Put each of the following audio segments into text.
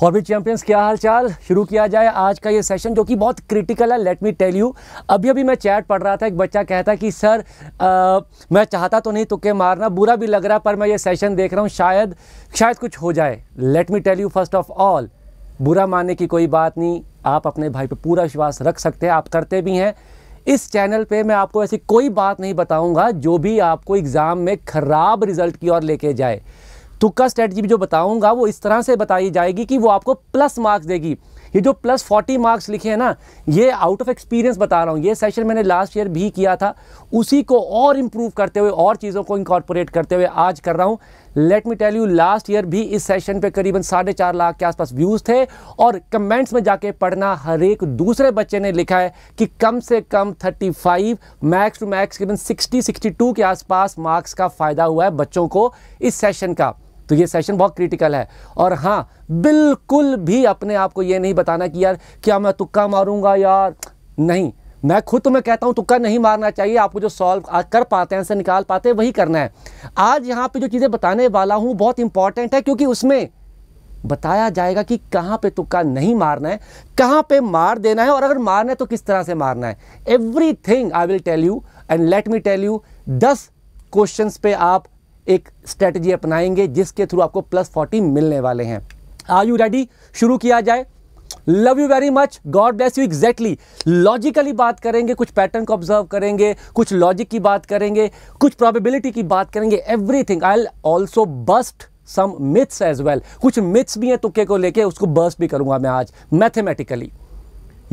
Hobby champions क्या हाल चाल शुरू किया जाए आज का ये सेशन जो कि बहुत क्रिटिकल है लेट मी टेल यू अभी अभी मैं चैट पढ़ रहा था एक बच्चा कहता कि सर आ, मैं चाहता तो नहीं तुके मारना बुरा भी लग रहा पर मैं ये सेशन देख रहा हूँ शायद शायद कुछ हो जाए let me tell you first of all बुरा मानने की कोई बात नहीं आप अपने भाई पर पूरा विश्वास रख सकते हैं आप करते भी हैं इस चैनल पे मैं आपको ऐसी कोई बात नहीं बताऊंगा जो भी आपको एग्ज़ाम में ख़राब रिजल्ट की ओर लेके जाए तुक्का स्ट्रेटजी जो बताऊंगा वो इस तरह से बताई जाएगी कि वो आपको प्लस मार्क्स देगी ये जो प्लस फोर्टी मार्क्स लिखे हैं ना ये आउट ऑफ एक्सपीरियंस बता रहा हूँ ये सेशन मैंने लास्ट ईयर भी किया था उसी को और इम्प्रूव करते हुए और चीज़ों को इंकॉर्पोरेट करते हुए आज कर रहा हूँ let me tell you last year भी इस सेशन पे करीबन साढ़े चार लाख के आसपास व्यूज़ थे और कमेंट्स में जाके पढ़ना हर एक दूसरे बच्चे ने लिखा है कि कम से कम 35 मैक्स टू मैक्स करीबन 60 62 के आसपास मार्क्स का फ़ायदा हुआ है बच्चों को इस सेशन का तो ये सेशन बहुत क्रिटिकल है और हाँ बिल्कुल भी अपने आप को ये नहीं बताना कि यार क्या मैं तुक्का मारूंगा यार नहीं मैं खुद तो मैं कहता हूँ तुक्का नहीं मारना चाहिए आपको जो सॉल्व कर पाते हैं ऐसे निकाल पाते हैं वही करना है आज यहाँ पे जो चीज़ें बताने वाला हूँ बहुत इंपॉर्टेंट है क्योंकि उसमें बताया जाएगा कि कहाँ पे तुक्का नहीं मारना है कहाँ पे मार देना है और अगर मारना है तो किस तरह से मारना है everything I will tell you and let me tell you दस क्वेश्चन पे आप एक स्ट्रेटजी अपनाएंगे जिसके थ्रू आपको प्लस फोर्टी मिलने वाले हैं आर यू रेडी शुरू किया जाए love you very much God bless you exactly logically बात करेंगे कुछ पैटर्न को ऑब्जर्व करेंगे कुछ लॉजिक की बात करेंगे कुछ प्रॉबेबिलिटी की बात करेंगे everything I also bust some myths as well कुछ मिथ्स भी हैं तुक्के को लेके उसको बस्ट भी करूंगा मैं आज मैथमेटिकली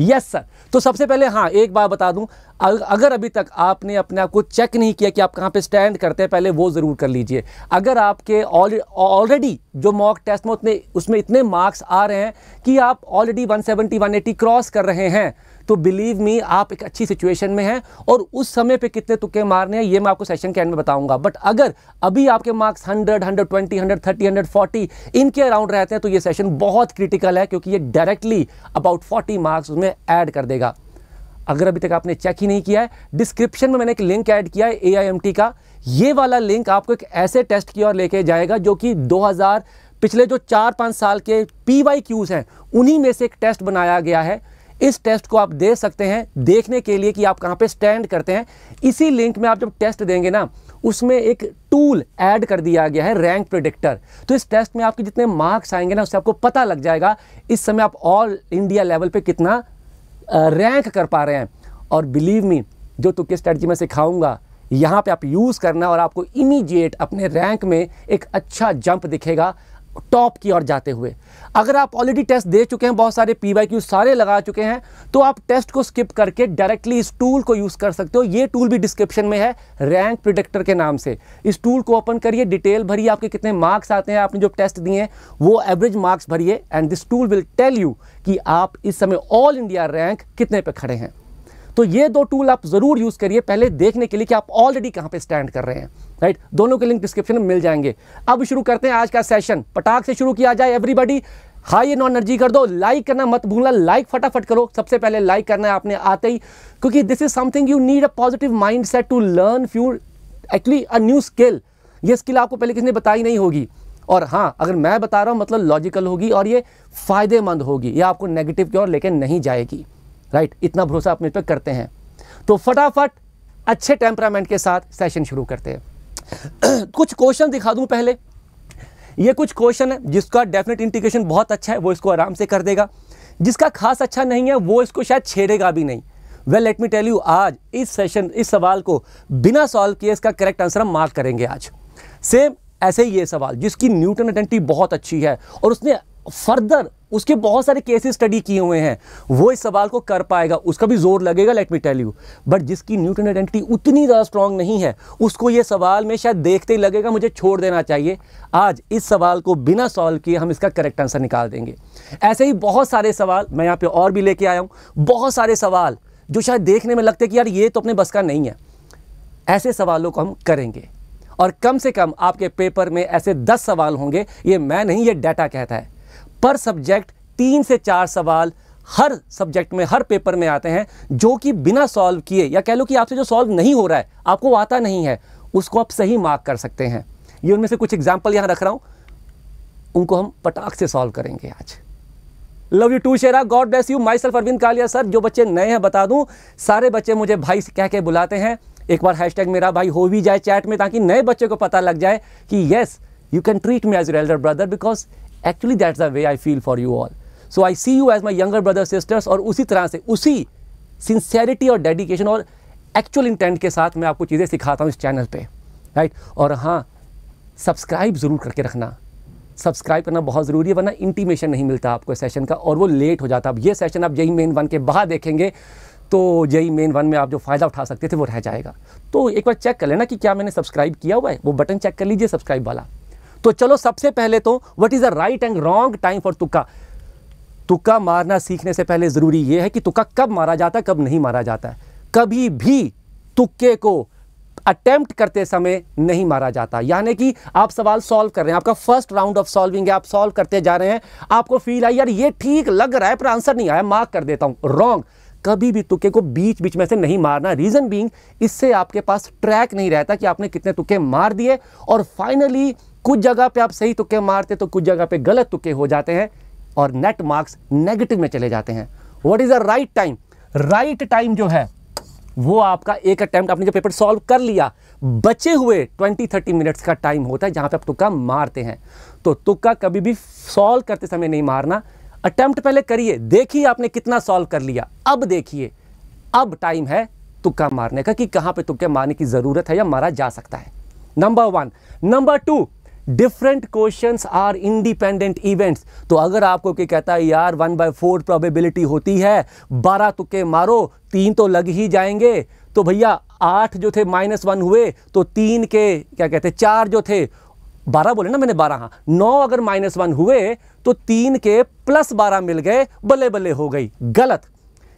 यस सर तो सबसे पहले हाँ एक बार बता दूं अगर अभी तक आपने अपने आप को चेक नहीं किया कि आप कहाँ पे स्टैंड करते हैं पहले वो ज़रूर कर लीजिए अगर आपके ऑलरेडी जो मॉक टेस्ट में उतने उसमें इतने मार्क्स आ रहे हैं कि आप ऑलरेडी 170 180 क्रॉस कर रहे हैं तो बिलीव मी आप एक अच्छी सिचुएशन में हैं और उस समय पे कितने तुक्के मारने हैं ये मैं आपको सेशन के एंड में बताऊंगा बट अगर अभी आपके मार्क्स 100 120 130 140 इनके अराउंड रहते हैं तो ये सेशन बहुत क्रिटिकल है क्योंकि ये डायरेक्टली अबाउट 40 मार्क्स उसमें ऐड कर देगा अगर अभी तक आपने चेक ही नहीं किया है डिस्क्रिप्शन में मैंने एक लिंक ऐड किया है ए का ये वाला लिंक आपको एक ऐसे टेस्ट की ओर लेके जाएगा जो कि 2000 पिछले जो चार पाँच साल के पी वाई क्यूज़ हैं उन्हीं में से एक टेस्ट बनाया गया है इस टेस्ट को आप दे सकते हैं देखने के लिए कि आप कहाँ पे स्टैंड करते हैं इसी लिंक में आप जब टेस्ट देंगे ना उसमें एक टूल ऐड कर दिया गया है रैंक प्रोडिक्टर तो इस टेस्ट में आपके जितने मार्क्स आएंगे ना उससे आपको पता लग जाएगा इस समय आप ऑल इंडिया लेवल पर कितना रैंक कर पा रहे हैं और बिलीव मी जो तुक्के स्ट्रेटजी मैं सिखाऊंगा यहाँ पे आप यूज़ करना और आपको इमीडिएट अपने रैंक में एक अच्छा जंप दिखेगा टॉप की ओर जाते हुए अगर आप ऑलरेडी टेस्ट दे चुके हैं बहुत सारे पी वाई क्यू सारे लगा चुके हैं तो आप टेस्ट को स्किप करके डायरेक्टली इस टूल को यूज़ कर सकते हो ये टूल भी डिस्क्रिप्शन में है रैंक प्रोडक्टर के नाम से इस टूल को ओपन करिए डिटेल भरिए आपके कितने मार्क्स आते हैं आपने जो टेस्ट दिए हैं वो एवरेज मार्क्स भरिए and this tool will tell you कि आप इस समय ऑल इंडिया रैंक कितने पर खड़े हैं तो ये दो टूल आप ज़रूर यूज़ करिए पहले देखने के लिए कि आप ऑलरेडी कहां पे स्टैंड कर रहे हैं राइट दोनों के लिंक डिस्क्रिप्शन में मिल जाएंगे अब शुरू करते हैं आज का सेशन पटाख से शुरू किया जाए एवरीबडी हाई एंड एनर्जी कर दो लाइक करना मत भूलना लाइक फटाफट करो सबसे पहले लाइक करना है आपने आते ही क्योंकि this is something you need a positive mindset to learn few actually a new skill ये स्किल आपको पहले किसी ने बताई नहीं होगी और हाँ अगर मैं बता रहा हूँ मतलब लॉजिकल होगी और ये फायदेमंद होगी ये आपको नेगेटिव की ओर लेकर नहीं जाएगी राइट इतना भरोसा अपने पर करते हैं तो फटाफट अच्छे टेम्परामेंट के साथ सेशन शुरू करते हैं कुछ क्वेश्चन दिखा दूं पहले ये कुछ क्वेश्चन है जिसका डेफिनेट इंटीग्रेशन बहुत अच्छा है वो इसको आराम से कर देगा जिसका खास अच्छा नहीं है वो इसको शायद छेड़ेगा भी नहीं well let me tell you आज इस सेशन इस सवाल को बिना सॉल्व किए इसका करेक्ट आंसर हम मार्क करेंगे आज सेम ऐसे ही ये सवाल जिसकी न्यूटन आइडेंटिटी बहुत अच्छी है और उसने फर्दर उसके बहुत सारे केसेस स्टडी किए हुए हैं वो इस सवाल को कर पाएगा उसका भी जोर लगेगा let me tell you but जिसकी न्यूटन आइडेंटिटी उतनी ज़्यादा स्ट्रांग नहीं है उसको ये सवाल में शायद देखते ही लगेगा मुझे छोड़ देना चाहिए आज इस सवाल को बिना सॉल्व किए हम इसका करेक्ट आंसर निकाल देंगे ऐसे ही बहुत सारे सवाल मैं यहाँ पर और भी लेके आया हूँ बहुत सारे सवाल जो शायद देखने में लगते कि यार ये तो अपने बस का नहीं है ऐसे सवालों को हम करेंगे और कम से कम आपके पेपर में ऐसे दस सवाल होंगे ये मैं नहीं ये डाटा कहता है पर सब्जेक्ट तीन से चार सवाल हर सब्जेक्ट में हर पेपर में आते हैं जो कि बिना सॉल्व किए या कह लो कि आपसे जो सॉल्व नहीं हो रहा है आपको आता नहीं है उसको आप सही मार्क कर सकते हैं ये उनमें से कुछ एग्जाम्पल यहाँ रख रहा हूँ उनको हम पटाख से सॉल्व करेंगे आज love you too Shera God bless you myself Arvind Kalia sir जो बच्चे नए हैं बता दूं सारे बच्चे मुझे भाई कह के बुलाते हैं एक बार हैशटैग मेरा भाई हो भी जाए चैट में ताकि नए बच्चे को पता लग जाए कि yes you can treat me as your elder brother because actually that's the way I feel for you all so I see you as my younger brother sisters और उसी तरह से उसी सिंसियरिटी और डेडिकेशन और एक्चुअल इंटेंट के साथ मैं आपको चीज़ें सिखाता हूँ इस चैनल पे राइट और हाँ सब्सक्राइब ज़रूर करके रखना सब्सक्राइब करना बहुत ज़रूरी है वरना इंटीमेशन नहीं मिलता आपको सेशन का और वो लेट हो जाता है अब ये सेशन आप यही मेन वन के बाहर देखेंगे तो जेई मेन वन में आप जो फ़ायदा उठा सकते थे वो रह जाएगा तो एक बार चेक कर लेना कि क्या मैंने सब्सक्राइब किया हुआ है वो बटन चेक कर लीजिए सब्सक्राइब वाला तो चलो सबसे पहले तो what is the right and wrong time for तुक्का तुक्का मारना सीखने से पहले ज़रूरी ये है कि तुक्का कब मारा जाता है कब नहीं मारा जाता है कभी भी तुक्के को अटैम्प्ट करते समय नहीं मारा जाता यानी कि आप सवाल सॉल्व कर रहे हैं आपका फर्स्ट राउंड ऑफ सॉल्विंग है आप सॉल्व करते जा रहे हैं आपको फील आई यार ये ठीक लग रहा है पर आंसर नहीं आया मार्क कर देता हूँ रॉन्ग कभी भी तुक्के को बीच बीच में से नहीं मारना रीज़न बींग इससे आपके पास ट्रैक नहीं रहता कि आपने कितने तुक्के मार दिए और फाइनली कुछ जगह पे आप सही तुक्के मारते तो कुछ जगह पे गलत तुक्के हो जाते हैं और नेट मार्क्स नेगेटिव में चले जाते हैं what is the right time right time जो है वो आपका एक अटैम्प्ट आपने जो पेपर सॉल्व कर लिया बचे हुए 20-30 मिनट्स का टाइम होता है जहां पे आप तुक्का मारते हैं तो तुक्का कभी भी सॉल्व करते समय नहीं मारना अटैम्प्ट पहले करिए देखिए आपने कितना सॉल्व कर लिया अब देखिए अब टाइम है तुक्का मारने का कि कहाँ पे तुक्के मारने की ज़रूरत है या मारा जा सकता है number one number two different question are independent events तो अगर आपको क्या कहता है यार वन बाय फोर प्रोबेबिलिटी होती है बारह तुक्के मारो तीन तो लग ही जाएंगे तो भैया आठ जो थे माइनस वन हुए तो तीन के क्या कहते हैं चार जो थे बारह बोले ना मैंने बारह हाँ नौ अगर माइनस वन हुए तो तीन के प्लस बारह मिल गए बल्ले बल्ले हो गई गलत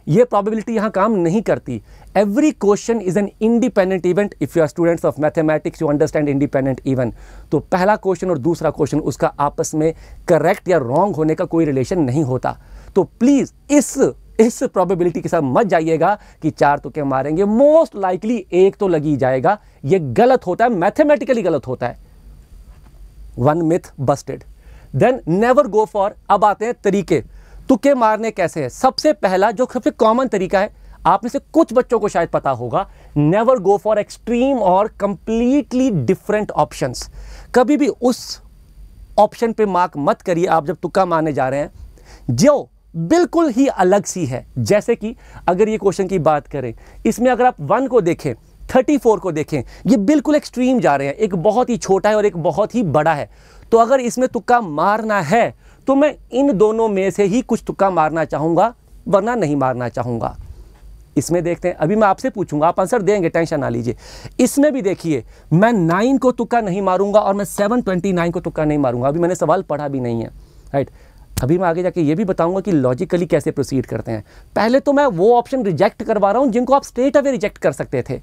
ये प्रॉबिलिटी यहाँ काम नहीं करती every question is an independent event if you are students of mathematics you understand independent event तो पहला क्वेश्चन और दूसरा क्वेश्चन उसका आपस में करेक्ट या रॉन्ग होने का कोई रिलेशन नहीं होता तो प्लीज़ इस इस प्रोबेबिलिटी के साथ मत जाइएगा कि चार तो क्या मारेंगे मोस्ट लाइकली एक तो लगी जाएगा ये गलत होता है मैथमेटिकली गलत होता है one myth busted then never go for अब आते हैं तरीके तुके मारने कैसे हैं सबसे पहला जो सबसे कॉमन तरीका है आप में से कुछ बच्चों को शायद पता होगा नेवर गो फॉर एक्सट्रीम और कंप्लीटली डिफरेंट ऑप्शन कभी भी उस ऑप्शन पे मार्क मत करिए आप जब तुक्का मारने जा रहे हैं जो बिल्कुल ही अलग सी है जैसे कि अगर ये क्वेश्चन की बात करें इसमें अगर आप वन को देखें 34 को देखें ये बिल्कुल एक्सट्रीम जा रहे हैं एक बहुत ही छोटा है और एक बहुत ही बड़ा है तो अगर इसमें तुक्का मारना है तो मैं इन दोनों में से ही कुछ तुक्का मारना चाहूँगा वरना नहीं मारना चाहूँगा इसमें देखते हैं अभी मैं आपसे पूछूंगा आप आंसर देंगे टेंशन ना लीजिए इसमें भी देखिए मैं नाइन को तुक्का नहीं मारूंगा और मैं सेवन ट्वेंटी नाइन को तुक्का नहीं मारूंगा अभी मैंने सवाल पढ़ा भी नहीं है राइट अभी मैं आगे जाके ये भी बताऊंगा कि लॉजिकली कैसे प्रोसीड करते हैं पहले तो मैं वो ऑप्शन रिजेक्ट करवा रहा हूँ जिनको आप स्ट्रेट अवे रिजेक्ट कर सकते थे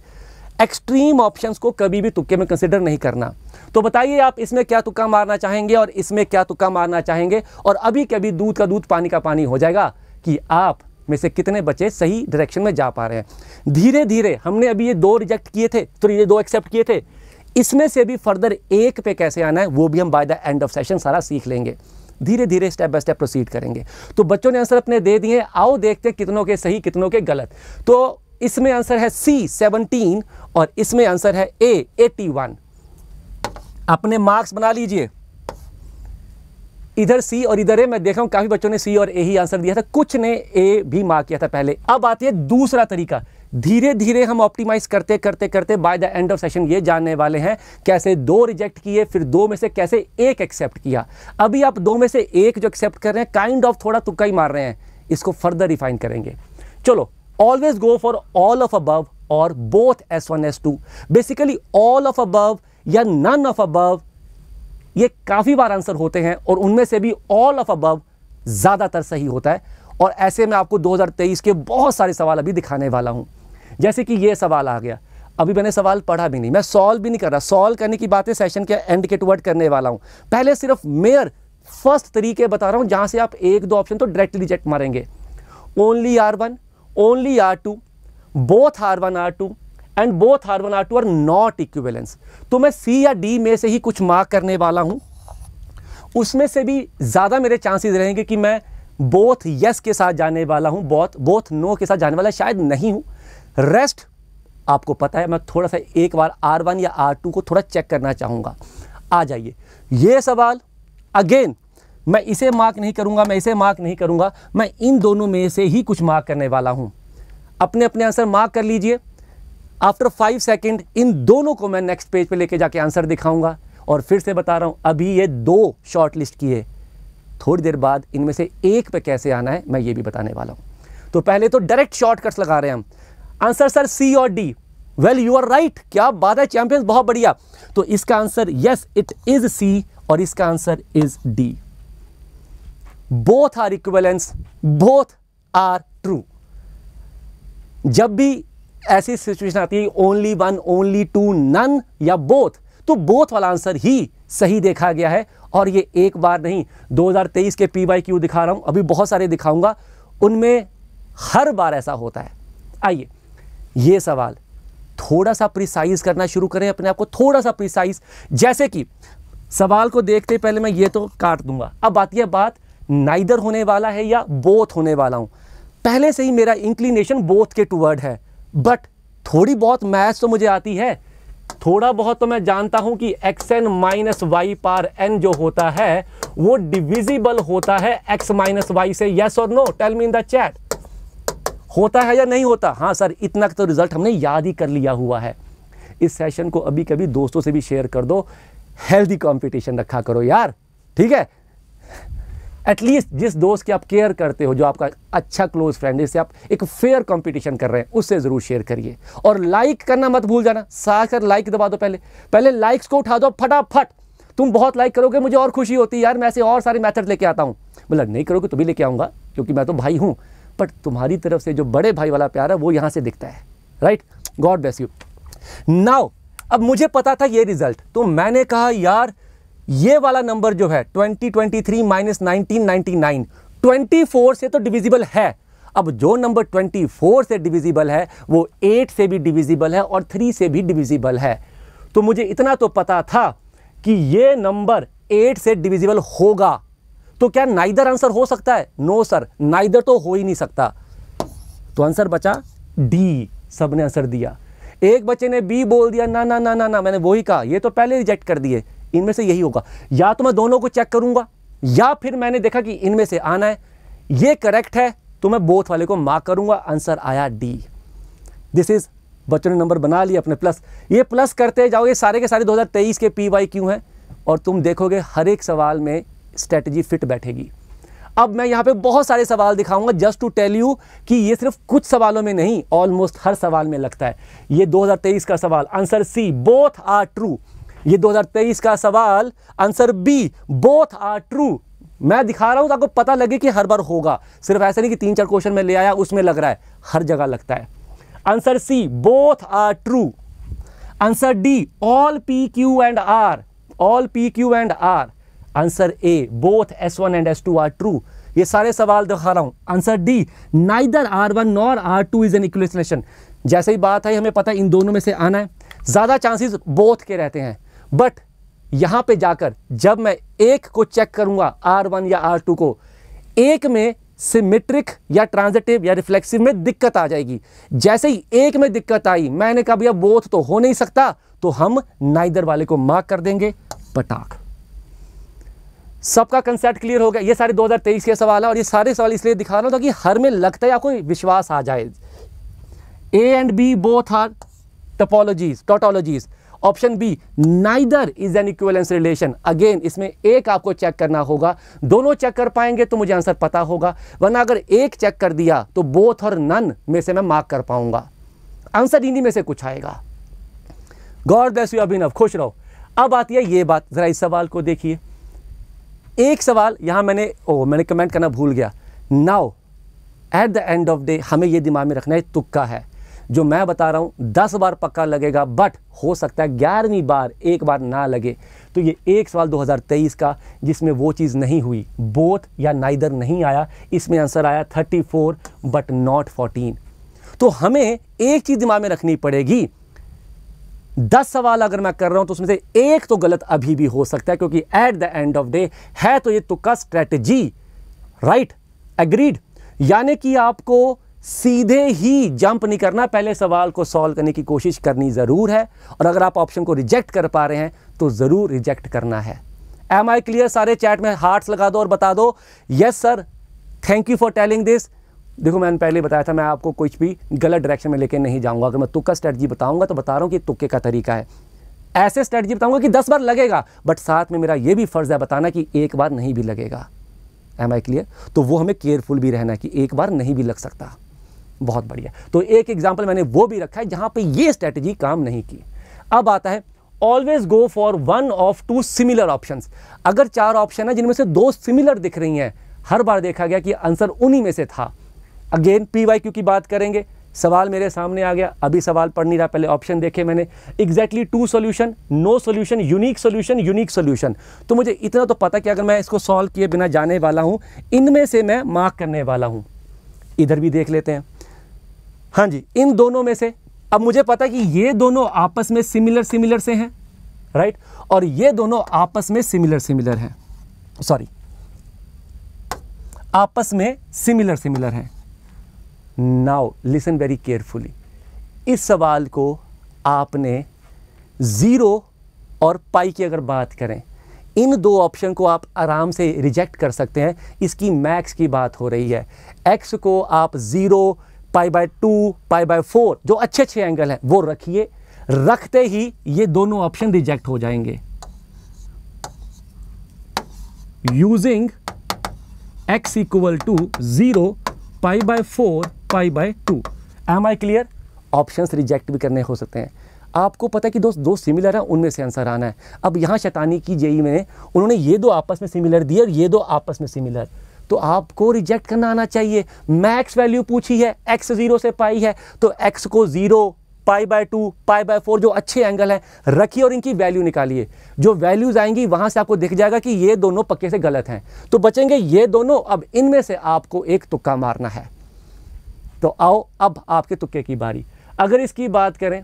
एक्सट्रीम ऑप्शंस को कभी भी तुक्के में कंसिडर नहीं करना तो बताइए आप इसमें क्या तुक्का मारना चाहेंगे और इसमें क्या तुक्का मारना चाहेंगे और अभी कभी दूध का दूध पानी का पानी हो जाएगा कि आप में से कितने बच्चे सही डायरेक्शन में जा पा रहे हैं धीरे धीरे हमने अभी ये दो रिजेक्ट किए थे तो ये दो एक्सेप्ट किए थे इसमें से भी फर्दर एक पे कैसे आना है वो भी हम by the end of session सारा सीख लेंगे धीरे धीरे स्टेप बाय स्टेप प्रोसीड करेंगे तो बच्चों ने आंसर अपने दे दिए आओ देखते हैं कितनों के सही कितनों के गलत तो इसमें आंसर है सी सेवनटीन और इसमें आंसर है ए एटी वन अपने मार्क्स बना लीजिए इधर सी और इधर ए मैं देख रहा हूं काफ़ी बच्चों ने सी और ए ही आंसर दिया था कुछ ने ए भी मार्क किया था पहले अब आती है दूसरा तरीका धीरे धीरे हम ऑप्टिमाइज करते करते करते by the end of session ये जानने वाले हैं कैसे दो रिजेक्ट किए फिर दो में से कैसे एक एक्सेप्ट किया अभी आप दो में से एक जो एक्सेप्ट कर रहे हैं काइंड kind ऑफ of थोड़ा तुक्का ही मार रहे हैं इसको फर्दर रिफाइन करेंगे चलो always go for all of above or both S1, S2. Basically all of above या none of above ये काफ़ी बार आंसर होते हैं और उनमें से भी ऑल ऑफ अबव ज़्यादातर सही होता है और ऐसे में आपको 2023 के बहुत सारे सवाल अभी दिखाने वाला हूं जैसे कि यह सवाल आ गया अभी मैंने सवाल पढ़ा भी नहीं मैं सॉल्व भी नहीं कर रहा सॉल्व करने की बातें सेशन के एंड के टूवर्ड करने वाला हूं पहले सिर्फ मेयर फर्स्ट तरीके बता रहा हूं जहां से आप एक दो ऑप्शन तो डायरेक्टली रिजेक्ट मारेंगे only R one only R2, both R1, R2 and both R one R two are not तो मैं सी या डी में से ही कुछ मार्क करने वाला हूँ उसमें से भी ज़्यादा मेरे चांसेस रहेंगे कि मैं बोथ यस yes के साथ जाने वाला हूँ बोथ बोथ नो के साथ जाने वाला शायद नहीं हूँ रेस्ट आपको पता है मैं थोड़ा सा एक बार आर वन या आर टू को थोड़ा चेक करना चाहूँगा आ जाइए ये सवाल अगेन मैं इसे मार्क नहीं करूंगा मैं इसे मार्क नहीं करूंगा मैं इन दोनों में से ही कुछ मार्क करने वाला हूं अपने अपने आंसर मार्क कर लीजिए आफ्टर फाइव सेकेंड इन दोनों को मैं नेक्स्ट पेज पे लेके जाके आंसर दिखाऊंगा और फिर से बता रहा हूं अभी ये दो शॉर्ट लिस्ट किए थोड़ी देर बाद इनमें से एक पे कैसे आना है मैं ये भी बताने वाला हूं तो पहले तो डायरेक्ट शॉर्टकट्स लगा रहे हैं हम आंसर सर सी और D well you are right क्या बात है चैंपियंस बहुत बढ़िया तो इसका answer yes it is C और इसका answer is D both are equivalence both are true जब भी ऐसी सिचुएशन आती है only one only two none या बोथ तो बोथ वाला आंसर ही सही देखा गया है और ये एक बार नहीं 2023 के पी वाई क्यू दिखा रहा हूं अभी बहुत सारे दिखाऊंगा उनमें हर बार ऐसा होता है आइए ये सवाल थोड़ा सा प्रिसाइज करना शुरू करें अपने आप को थोड़ा सा प्रिसाइज जैसे कि सवाल को देखते पहले मैं ये तो काट दूंगा अब आती है बात नाइदर होने वाला है या बोथ होने वाला हूँ पहले से ही मेरा इंक्लिनेशन बोथ के टूवर्ड है बट थोड़ी बहुत मैथ्स तो मुझे आती है थोड़ा बहुत तो मैं जानता हूं कि X N minus Y power N जो होता है वो डिविजिबल होता है एक्स माइनस वाई से यस और no tell me in the chat होता है या नहीं होता हाँ सर इतना तो रिजल्ट हमने याद ही कर लिया हुआ है इस सेशन को अभी कभी दोस्तों से भी शेयर कर दो हेल्दी कंपटीशन रखा करो यार ठीक है एटलीस्ट जिस दोस्त की आप केयर करते हो जो आपका अच्छा क्लोज फ्रेंड है जिससे आप एक फेयर कंपटीशन कर रहे हैं उससे ज़रूर शेयर करिए और लाइक करना मत भूल जाना साकर लाइक दबा दो पहले पहले लाइक्स को उठा दो फटाफट तुम बहुत लाइक करोगे मुझे और खुशी होती है यार मैं ऐसे और सारे मैथड लेके आता हूँ बोला नहीं करोगे तो भी लेके आऊँगा क्योंकि मैं तो भाई हूँ बट तुम्हारी तरफ से जो बड़े भाई वाला प्यार है वो यहाँ से दिखता है right God bless you now अब मुझे पता था ये रिजल्ट तो मैंने कहा यार ये वाला नंबर जो है 2023 माइनस ट्वेंटी फोर से तो डिविजिबल है अब जो नंबर 24 से डिविजिबल है वो 8 से भी डिविजिबल है और 3 से भी डिविजिबल है तो मुझे इतना तो पता था कि ये नंबर 8 से डिविजिबल होगा तो क्या नाइदर आंसर हो सकता है नो सर नाइदर तो हो ही नहीं सकता तो आंसर बचा डी सबने आंसर दिया एक बच्चे ने बी बोल दिया ना ना ना ना ना मैंने वही कहा ये तो पहले रिजेक्ट कर दिए इनमें से यही होगा या तो मैं दोनों को चेक करूंगा या फिर मैंने देखा कि इनमें से आना है ये करेक्ट है तो मैं बोथ वाले को मार्क करूंगा आंसर आया डी दिस इज बच्चों ने नंबर बना लिया अपने प्लस ये प्लस करते जाओगे सारे के सारे 2023 के पी वाई क्यू हैं और तुम देखोगे हर एक सवाल में स्ट्रेटजी फिट बैठेगी अब मैं यहाँ पे बहुत सारे सवाल दिखाऊंगा जस्ट टू टेल यू कि ये सिर्फ कुछ सवालों में नहीं ऑलमोस्ट हर सवाल में लगता है ये 2023 का सवाल answer C both are true ये 2023 का सवाल answer B both are true मैं दिखा रहा हूं तो आपको पता लगे कि हर बार होगा सिर्फ ऐसा नहीं कि तीन चार क्वेश्चन में ले आया उसमें लग रहा है हर जगह लगता है answer C both are true answer D all P Q and R all P Q and R answer A both S one and S two are true ये सारे सवाल दिखा रहा हूं answer D neither R one nor R two is an equation जैसे ही बात है हमें पता है इन दोनों में से आना है ज़्यादा चांसेस बोथ के रहते हैं बट यहां पे जाकर जब मैं एक को चेक करूंगा आर वन या आर टू को एक में सिमेट्रिक या ट्रांजिटिव या रिफ्लेक्सिव में दिक्कत आ जाएगी जैसे ही एक में दिक्कत आई मैंने कहा भैया बोथ तो हो नहीं सकता तो हम नाइदर वाले को मार्क कर देंगे पटाख सबका कंसेप्ट क्लियर हो गया ये सारे 2023 के सवाल है और ये सारे सवाल इसलिए दिखा रहा हूं ताकि हर में लगता है आपको विश्वास आ जाए A and B both are topologies tautologies option B neither is an equivalence relation again इसमें एक आपको चेक करना होगा दोनों चेक कर पाएंगे तो मुझे आंसर पता होगा वरना अगर एक चेक कर दिया तो बोथ और नन में से मैं मार्क कर पाऊंगा आंसर इन्हीं में से कुछ आएगा गौर दस यू अभिनव खुश रहो अब आती है ये बात ज़रा इस सवाल को देखिए एक सवाल यहां मैंने ओ मैंने कमेंट करना भूल गया now at the end of day हमें यह दिमाग में रखना है तुक्का है जो मैं बता रहा हूँ दस बार पक्का लगेगा बट हो सकता है ग्यारहवीं बार एक बार ना लगे तो ये एक सवाल 2023 का जिसमें वो चीज़ नहीं हुई बोथ या नाइदर नहीं आया इसमें आंसर आया 34 बट नॉट 14 तो हमें एक चीज़ दिमाग में रखनी पड़ेगी दस सवाल अगर मैं कर रहा हूं तो उसमें से एक तो गलत अभी भी हो सकता है क्योंकि at the end of day है तो ये तुक्का स्ट्रेटजी राइट एग्रीड यानी कि आपको सीधे ही जंप नहीं करना पहले सवाल को सॉल्व करने की कोशिश करनी ज़रूर है और अगर आप ऑप्शन को रिजेक्ट कर पा रहे हैं तो ज़रूर रिजेक्ट करना है एम आई क्लियर सारे चैट में हार्ट्स लगा दो और बता दो yes sir thank you for telling this देखो मैंने पहले बताया था मैं आपको कुछ भी गलत डायरेक्शन में लेके नहीं जाऊंगा अगर मैं तुक्का स्ट्रेटजी बताऊंगा तो बता रहा हूँ कि तुक्के का तरीका है ऐसे स्ट्रेटजी बताऊंगा कि दस बार लगेगा बट साथ में मेरा ये भी फ़र्ज़ है बताना कि एक बार नहीं भी लगेगा एम आई क्लियर तो वो हमें केयरफुल भी रहना कि एक बार नहीं भी लग सकता बहुत बढ़िया तो एक एग्जाम्पल मैंने वो भी रखा है जहां पर यह स्ट्रैटेजी काम नहीं की अब आता है always go for one of two similar option अगर चार ऑप्शन है जिनमें से दो सिमिलर दिख रही हैं हर बार देखा गया कि आंसर उन्हीं में से था अगेन पी वाई क्यू की बात करेंगे सवाल मेरे सामने आ गया अभी सवाल पढ़ नहीं रहा पहले ऑप्शन देखे मैंने exactly two solution no solution unique solution unique solution तो मुझे इतना तो पता कि अगर मैं इसको सॉल्व किए बिना जाने वाला हूँ इनमें से मैं मार्क करने वाला हूँ इधर भी देख लेते हैं हाँ जी इन दोनों में से अब मुझे पता है कि ये दोनों आपस में सिमिलर सिमिलर से हैं राइट और ये दोनों आपस में सिमिलर सिमिलर हैं सॉरी आपस में सिमिलर सिमिलर हैं नाउ लिसन वेरी केयरफुली इस सवाल को आपने ज़ीरो और पाई की अगर बात करें इन दो ऑप्शन को आप आराम से रिजेक्ट कर सकते हैं इसकी मैक्स की बात हो रही है एक्स को आप zero pi by two pi by four जो अच्छे अच्छे एंगल हैं वो रखिए रखते ही ये दोनों ऑप्शन रिजेक्ट हो जाएंगे using X equal to zero pi by four pi by two am I clear options reject भी करने हो सकते हैं आपको पता है कि दोस्त दो सिमिलर हैं उनमें से आंसर आना है अब यहां शैतानी की जेई में उन्होंने ये दो आपस में सिमिलर दिए और ये दो आपस में सिमिलर तो आपको रिजेक्ट करना आना चाहिए मैक्स वैल्यू पूछी है एक्स ज़ीरो से पाई है तो एक्स को zero pi by two pi by four जो अच्छे एंगल हैं रखिए और इनकी वैल्यू निकालिए जो वैल्यूज़ आएंगी वहां से आपको दिख जाएगा कि ये दोनों पक्के से गलत हैं तो बचेंगे ये दोनों अब इनमें से आपको एक तुक्का मारना है तो आओ अब आपके तुक्के की बारी अगर इसकी बात करें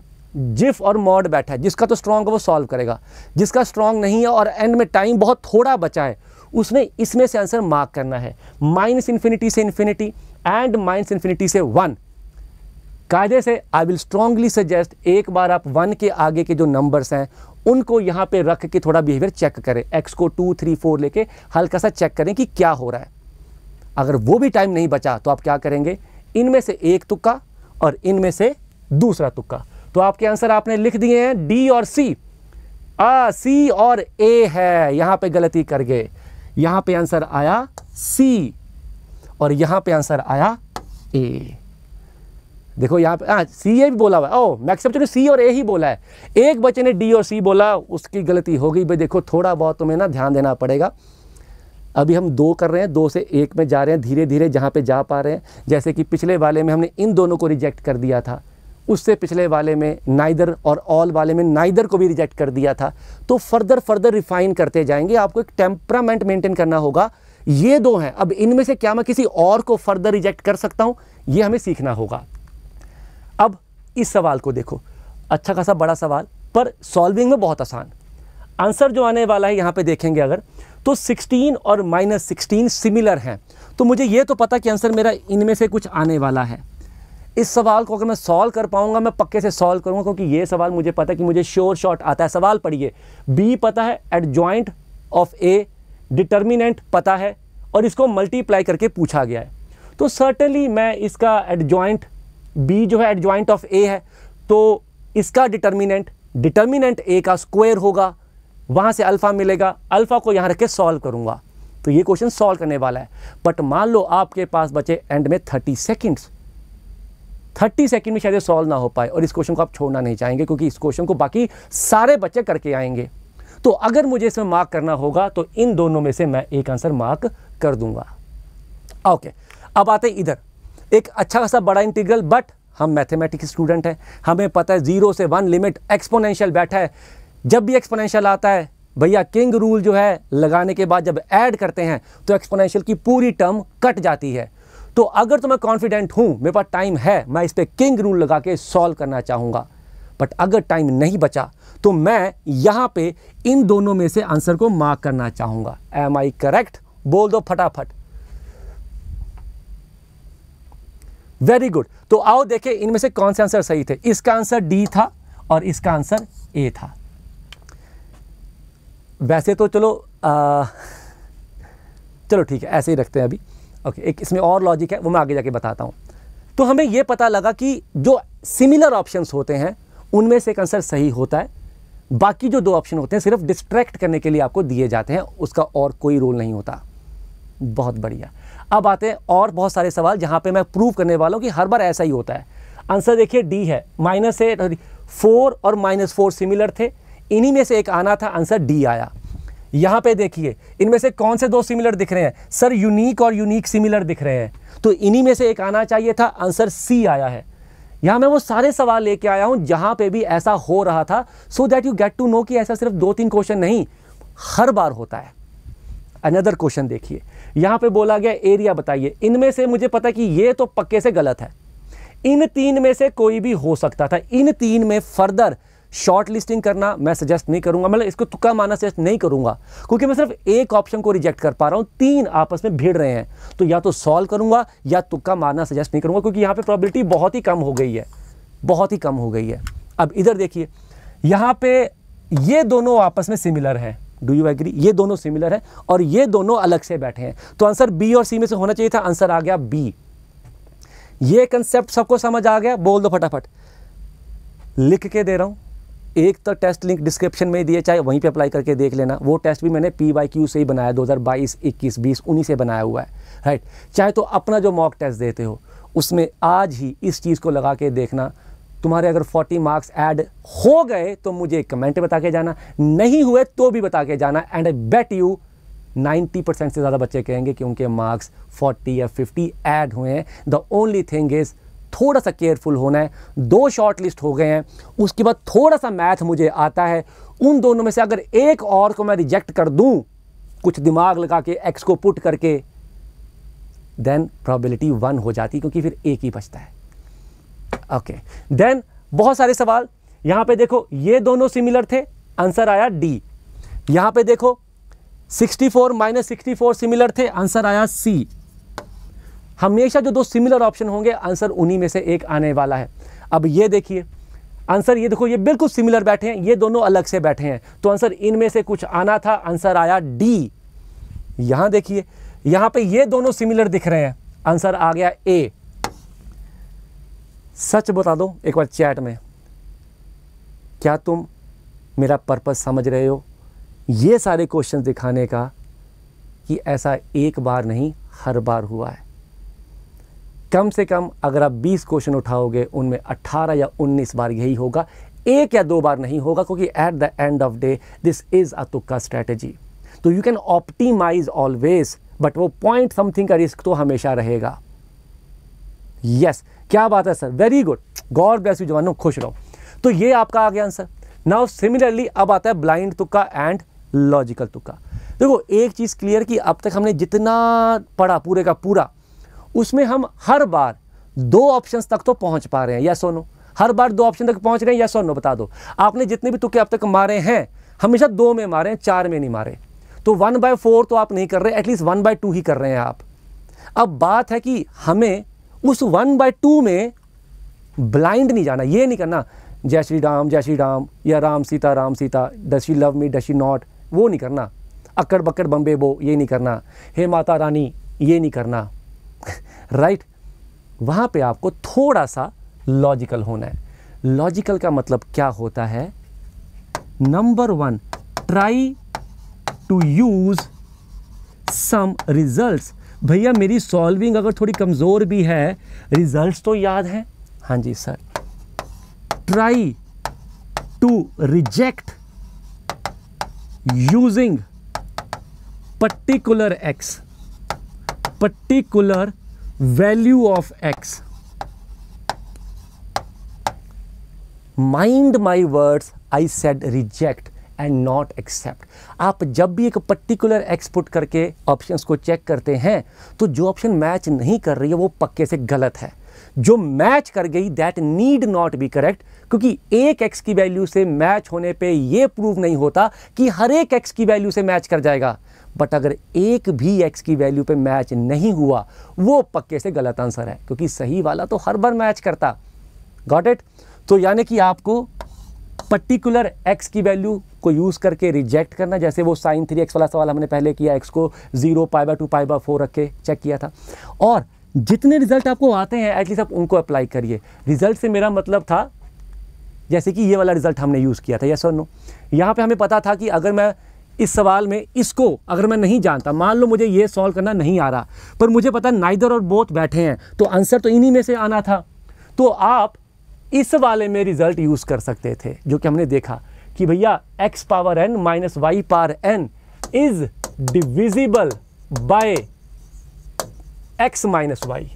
जिफ और मॉड बैठा है जिसका तो स्ट्रांग है वो सॉल्व करेगा जिसका स्ट्रांग नहीं है और एंड में टाइम बहुत थोड़ा बचा है उसने इसमें से आंसर मार्क करना है माइनस इन्फिनिटी से इन्फिनिटी एंड माइनस इन्फिनिटी से वन कायदे से आई विल स्ट्रांगली सजेस्ट एक बार आप वन के आगे के जो नंबर्स हैं उनको यहाँ पे रख के थोड़ा बिहेवियर चेक करें एक्स को टू थ्री फोर लेके हल्का सा चेक करें कि क्या हो रहा है अगर वो भी टाइम नहीं बचा तो आप क्या करेंगे इनमें से एक तुक्का और इनमें से दूसरा तुक्का तो आपके आंसर आपने लिख दिए हैं डी और सी आ सी और ए है यहाँ पे गलती कर गए यहां पे आंसर आया सी और यहां पे आंसर आया ए देखो यहां पे हाँ सी ए भी बोला हुआ ओ मैक्सिमम चलो सी और ए ही बोला है एक बच्चे ने डी और सी बोला उसकी गलती हो गई भाई देखो थोड़ा बहुत तुम्हें ना ध्यान देना पड़ेगा अभी हम दो कर रहे हैं दो से एक में जा रहे हैं धीरे धीरे जहां पे जा पा रहे हैं जैसे कि पिछले वाले में हमने इन दोनों को रिजेक्ट कर दिया था उससे पिछले वाले में नाइदर और ऑल वाले में नाइदर को भी रिजेक्ट कर दिया था तो फर्दर फर्दर रिफाइन करते जाएंगे आपको एक टेम्परामेंट मेंटेन करना होगा ये दो हैं अब इनमें से क्या मैं किसी और को फर्दर रिजेक्ट कर सकता हूँ ये हमें सीखना होगा अब इस सवाल को देखो अच्छा खासा बड़ा सवाल पर सॉल्विंग में बहुत आसान आंसर जो आने वाला है यहाँ पे देखेंगे अगर तो 16 और माइनस सिक्सटीन सिमिलर हैं तो मुझे ये तो पता कि आंसर मेरा इनमें से कुछ आने वाला है इस सवाल को अगर मैं सॉल्व कर पाऊंगा मैं पक्के से सॉल्व करूंगा क्योंकि ये सवाल मुझे पता है कि मुझे श्योर शॉट आता है सवाल पढ़िए बी पता है adjoint of a determinant पता है और इसको मल्टीप्लाई करके पूछा गया है तो सर्टनली मैं इसका एट ज्वाइंट बी जो है एट ज्वाइंट ऑफ ए है तो इसका डिटर्मिनेंट डिटर्मिनेंट ए का स्क्वायर होगा वहाँ से अल्फ़ा मिलेगा अल्फ़ा को यहाँ रख के सॉल्व करूँगा तो ये क्वेश्चन सॉल्व करने वाला है बट मान लो आपके पास बचे एंड में थर्टी सेकेंड्स थर्टी सेकंड में शायद सॉल्व ना हो पाए और इस क्वेश्चन को आप छोड़ना नहीं चाहेंगे क्योंकि इस क्वेश्चन को बाकी सारे बच्चे करके आएंगे तो अगर मुझे इसमें मार्क करना होगा तो इन दोनों में से मैं एक आंसर मार्क कर दूंगा ओके अब आते इधर एक अच्छा खासा बड़ा इंटीग्रल बट हम मैथमेटिक्स स्टूडेंट हैं हमें पता है जीरो से वन लिमिट एक्सपोनेंशियल बैठा है जब भी एक्सपोनेंशियल आता है भैया किंग रूल जो है लगाने के बाद जब ऐड करते हैं तो एक्सपोनेंशियल की पूरी टर्म कट जाती है तो अगर तो मैं कॉन्फिडेंट हूं मेरे पास टाइम है मैं इस पर किंग रूल लगा के सॉल्व करना चाहूंगा बट अगर टाइम नहीं बचा तो मैं यहां पे इन दोनों में से आंसर को मार्क करना चाहूंगा एम आई करेक्ट बोल दो फटाफट वेरी गुड तो आओ देखें इनमें से कौन से आंसर सही थे इसका आंसर डी था और इसका आंसर ए था वैसे तो चलो आ, चलो ठीक है ऐसे ही रखते हैं अभी ओके एक इसमें और लॉजिक है वो मैं आगे जाके बताता हूँ तो हमें ये पता लगा कि जो सिमिलर ऑप्शंस होते हैं उनमें से एक आंसर सही होता है बाकी जो दो ऑप्शन होते हैं सिर्फ डिस्ट्रैक्ट करने के लिए आपको दिए जाते हैं उसका और कोई रोल नहीं होता बहुत बढ़िया अब आते हैं और बहुत सारे सवाल जहाँ पे मैं प्रूव करने वाला हूँ कि हर बार ऐसा ही होता है आंसर देखिए डी है माइनस एट फोर और माइनस फोर सिमिलर थे इन्हीं में से एक आना था आंसर डी आया यहां पे देखिए इनमें से कौन से दो सिमिलर दिख रहे हैं सर यूनिक और यूनिक सिमिलर दिख रहे हैं तो इन्हीं में से एक आना चाहिए था आंसर सी आया है यहां मैं वो सारे सवाल लेके आया हूं जहां पे भी ऐसा हो रहा था so that you get to know कि ऐसा सिर्फ दो तीन क्वेश्चन नहीं हर बार होता है अनदर क्वेश्चन देखिए यहां पे बोला गया एरिया बताइए इनमें से मुझे पता कि ये तो पक्के से गलत है इन तीन में से कोई भी हो सकता था इन तीन में फर्दर शॉर्ट लिस्टिंग करना मैं सजेस्ट नहीं करूंगा मतलब इसको तुक्का माना सजेस्ट नहीं करूंगा क्योंकि मैं सिर्फ एक ऑप्शन को रिजेक्ट कर पा रहा हूं तीन आपस में भिड़ रहे हैं तो या तो सॉल्व करूंगा या तुक्का मारना सजेस्ट नहीं करूंगा क्योंकि यहां पर प्रॉबिलिटी बहुत ही कम हो गई है बहुत ही कम हो गई है अब इधर देखिए यहां पर ये दोनों आपस में सिमिलर हैं डू यू एग्री ये दोनों सिमिलर हैं और ये दोनों अलग से बैठे हैं तो आंसर बी और सी में से होना चाहिए था आंसर आ गया बी ये कंसेप्ट सबको समझ आ गया बोल दो फटाफट लिख के दे रहा हूं एक तो टेस्ट लिंक डिस्क्रिप्शन में दिए चाहे वहीं पे अप्लाई करके देख लेना वो टेस्ट भी मैंने पी वाई क्यू से ही बनाया 2022, 21, 20 उन्हीं से बनाया हुआ है राइट चाहे तो अपना जो मॉक टेस्ट देते हो उसमें आज ही इस चीज़ को लगा के देखना तुम्हारे अगर 40 मार्क्स ऐड हो गए तो मुझे कमेंट बता के जाना नहीं हुए तो भी बता के जाना and I bet you 90 percent से ज़्यादा बच्चे कहेंगे कि उनके मार्क्स 40 या 50 ऐड हुए हैं द ओनली थिंग इज़ थोड़ा सा केयरफुल होना है दो शॉर्ट लिस्ट हो गए हैं उसके बाद थोड़ा सा मैथ मुझे आता है उन दोनों में से अगर एक और को मैं रिजेक्ट कर दूं कुछ दिमाग लगा के एक्स को पुट करके देन प्रॉबिलिटी वन हो जाती क्योंकि फिर एक ही बचता है ओके okay. देन बहुत सारे सवाल यहां पे देखो ये दोनों सिमिलर थे आंसर आया डी यहां पे देखो 64 फोर माइनस सिक्सटी सिमिलर थे आंसर आया सी हमेशा जो दो सिमिलर ऑप्शन होंगे आंसर उन्हीं में से एक आने वाला है अब ये देखिए आंसर ये देखो ये बिल्कुल सिमिलर बैठे हैं ये दोनों अलग से बैठे हैं तो आंसर इनमें से कुछ आना था आंसर आया डी यहां देखिए यहां पे ये दोनों सिमिलर दिख रहे हैं आंसर आ गया ए सच बता दो एक बार चैट में क्या तुम मेरा पर्पस समझ रहे हो ये सारे क्वेश्चन दिखाने का कि ऐसा एक बार नहीं हर बार हुआ है कम से कम अगर आप 20 क्वेश्चन उठाओगे उनमें 18 या 19 बार यही होगा एक या दो बार नहीं होगा क्योंकि at the end of day this is a तुक्का स्ट्रैटेजी तो you can optimize always but वो पॉइंट समथिंग का रिस्क तो हमेशा रहेगा यस yes, क्या बात है sir very good God bless you जवानों खुश रहो तो ये आपका आ गया आंसर नाउ सिमिलरली अब आता है ब्लाइंड तुक्का एंड लॉजिकल तुक्का देखो एक चीज़ क्लियर कि अब तक हमने जितना पढ़ा पूरे का पूरा उसमें हम हर बार दो ऑप्शंस तक तो पहुंच पा रहे हैं या सोनो हर बार दो ऑप्शन तक पहुंच रहे हैं या सोनो बता दो आपने जितने भी तुके अब तक मारे हैं हमेशा दो में मारे हैं चार में नहीं मारे तो वन बाय फोर तो आप नहीं कर रहे एटलीस्ट वन बाय टू ही कर रहे हैं आप अब बात है कि हमें उस वन बाय टू में ब्लाइंड नहीं जाना ये नहीं करना जय श्री राम जय श्री राम या Ram Sita Ram Sita does she love me does not वो नहीं करना अक्कड़ बक्कड़ बम्बे बो ये नहीं करना हे माता रानी ये नहीं करना राइट वहां पे आपको थोड़ा सा लॉजिकल होना है लॉजिकल का मतलब क्या होता है number one try to use some results भैया मेरी सॉल्विंग अगर थोड़ी कमज़ोर भी है रिजल्ट्स तो याद है हाँ जी sir try to reject using particular X particular value of X mind my words I said reject and not accept आप जब भी एक पर्टिकुलर एक्स पुट करके ऑप्शन को चेक करते हैं तो जो ऑप्शन मैच नहीं कर रही है वो पक्के से गलत है जो मैच कर गई that need not be correct क्योंकि एक एक्स की वैल्यू से मैच होने पे ये प्रूव नहीं होता कि हर एक एक्स की वैल्यू से मैच कर जाएगा बट अगर एक भी एक्स की वैल्यू पे मैच नहीं हुआ वो पक्के से गलत आंसर है क्योंकि सही वाला तो हर बार मैच करता गॉट इट तो यानी कि आपको पर्टिकुलर एक्स की वैल्यू को यूज़ करके रिजेक्ट करना जैसे वो साइन थ्री एक्स वाला सवाल हमने पहले किया एक्स को zero pi by two pi by four रख के चेक किया था और जितने रिजल्ट आपको आते हैं एटलीस्ट आप उनको अप्लाई करिए रिजल्ट से मेरा मतलब था जैसे कि ये वाला रिजल्ट हमने यूज़ किया था यस और नो यहाँ पे हमें पता था कि अगर मैं इस सवाल में इसको अगर मैं नहीं जानता मान लो मुझे ये सॉल्व करना नहीं आ रहा पर मुझे पता नाइदर और बोथ बैठे हैं तो आंसर तो इन्हीं में से आना था तो आप इस वाले में रिज़ल्ट यूज़ कर सकते थे जो कि हमने देखा कि भैया x power N minus Y power N is divisible by x minus Y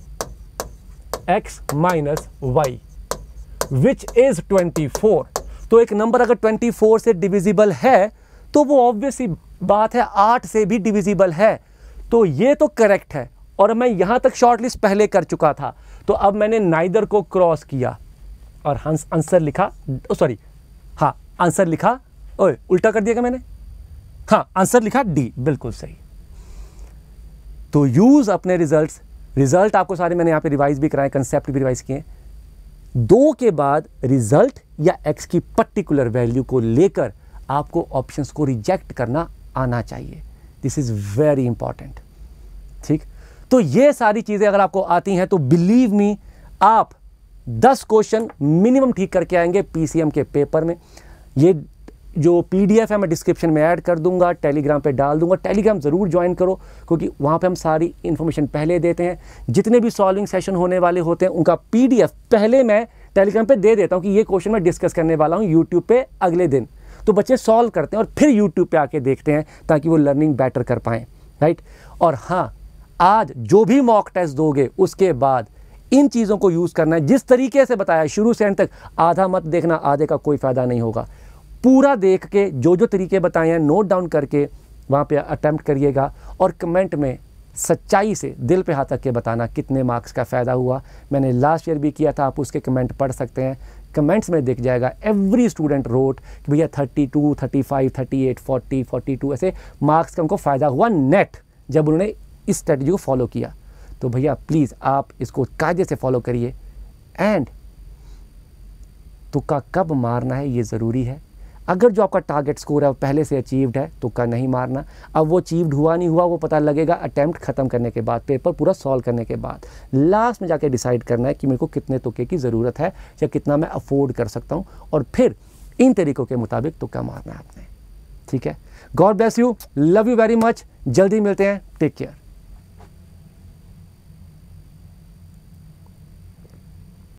X minus Y which is 24 तो एक नंबर अगर 24 से डिविजिबल है तो वो ऑब्वियसली बात है आठ से भी डिविजिबल है तो ये तो करेक्ट है और मैं यहाँ तक शॉर्ट लिस्ट पहले कर चुका था तो अब मैंने नाइदर को क्रॉस किया और हंस आंसर लिखा सॉरी हाँ आंसर लिखा ओए उल्टा कर दिया क्या मैंने हाँ आंसर लिखा डी बिल्कुल सही तो यूज़ अपने रिजल्ट्स रिजल्ट आपको सारे मैंने यहाँ पे रिवाइज भी कराए कंसेप्ट भी रिवाइज किए दो के बाद रिजल्ट या एक्स की पर्टिकुलर वैल्यू को लेकर आपको ऑप्शंस को रिजेक्ट करना आना चाहिए दिस इज़ वेरी इंपॉर्टेंट ठीक तो ये सारी चीज़ें अगर आपको आती हैं तो बिलीव मी आप 10 क्वेश्चन मिनिमम ठीक करके आएंगे पीसीएम के पेपर में ये जो पीडीएफ है मैं डिस्क्रिप्शन में ऐड कर दूंगा टेलीग्राम पे डाल दूंगा टेलीग्राम ज़रूर ज्वाइन करो क्योंकि वहाँ पे हम सारी इन्फॉर्मेशन पहले देते हैं जितने भी सॉल्विंग सेशन होने वाले होते हैं उनका पीडीएफ पहले मैं टेलीग्राम पे दे देता हूँ कि ये क्वेश्चन मैं डिस्कस करने वाला हूँ यूट्यूब पे अगले दिन तो बच्चे सॉल्व करते हैं और फिर यूट्यूब पर आके देखते हैं ताकि वो लर्निंग बेटर कर पाएँ राइट और हाँ आज जो भी मॉक टेस्ट दोगे उसके बाद इन चीज़ों को यूज़ करना है जिस तरीके से बताया शुरू से एंड तक आधा मत देखना आधे का कोई फ़ायदा नहीं होगा पूरा देख के जो जो तरीके बताए हैं नोट डाउन करके वहाँ पे अटैम्प्ट करिएगा और कमेंट में सच्चाई से दिल पे हाथ रख के बताना कितने मार्क्स का फ़ायदा हुआ मैंने लास्ट ईयर भी किया था आप उसके कमेंट पढ़ सकते हैं कमेंट्स में दिख जाएगा एवरी स्टूडेंट रोट कि भैया 32, 35, 38, 40, 42 ऐसे मार्क्स का उनको फ़ायदा हुआ नेट जब उन्होंने इस स्ट्रेटजी को फॉलो किया तो भैया प्लीज़ आप इसको कायदे से फॉलो करिए एंड तुक्का कब मारना है ये ज़रूरी है अगर जो आपका टारगेट स्कोर है वो पहले से अचीव्ड है तो तुक्का नहीं मारना अब वो अचीव्ड हुआ नहीं हुआ वो पता लगेगा अटैम्प्ट खत्म करने के बाद पेपर पूरा सॉल्व करने के बाद लास्ट में जाके डिसाइड करना है कि मेरे को कितने तुके की ज़रूरत है या कितना मैं अफोर्ड कर सकता हूँ और फिर इन तरीकों के मुताबिक तुक्का मारना है आपने ठीक है God bless you love you very much जल्दी मिलते हैं टेक केयर